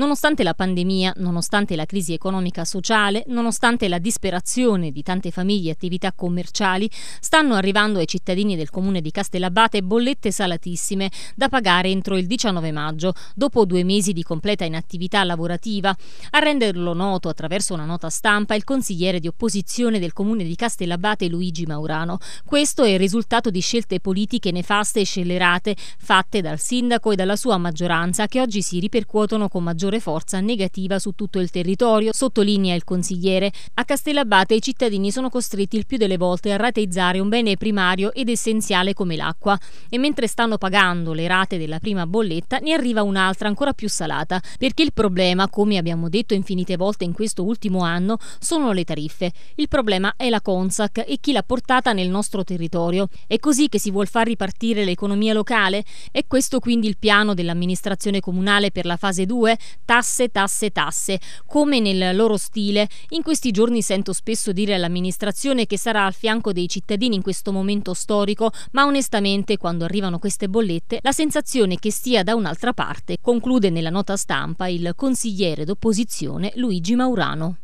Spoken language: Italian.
Nonostante la pandemia, nonostante la crisi economica sociale, nonostante la disperazione di tante famiglie e attività commerciali, stanno arrivando ai cittadini del comune di Castellabate bollette salatissime da pagare entro il 19 maggio, dopo due mesi di completa inattività lavorativa. A renderlo noto attraverso una nota stampa il consigliere di opposizione del comune di Castellabate Luigi Maurano. Questo è il risultato di scelte politiche nefaste e scellerate fatte dal sindaco e dalla sua maggioranza che oggi si ripercuotono con maggior maggiore forza negativa su tutto il territorio, sottolinea il consigliere. A Castellabate i cittadini sono costretti il più delle volte a rateizzare un bene primario ed essenziale come l'acqua e mentre stanno pagando le rate della prima bolletta ne arriva un'altra ancora più salata, perché il problema, come abbiamo detto infinite volte in questo ultimo anno, sono le tariffe. Il problema è la Consac e chi l'ha portata nel nostro territorio. È così che si vuol far ripartire l'economia locale? È questo quindi il piano dell'amministrazione comunale per la fase 2? tasse, tasse, tasse, come nel loro stile. In questi giorni sento spesso dire all'amministrazione che sarà al fianco dei cittadini in questo momento storico, ma onestamente quando arrivano queste bollette la sensazione che stia da un'altra parte, conclude nella nota stampa il consigliere d'opposizione Luigi Maurano.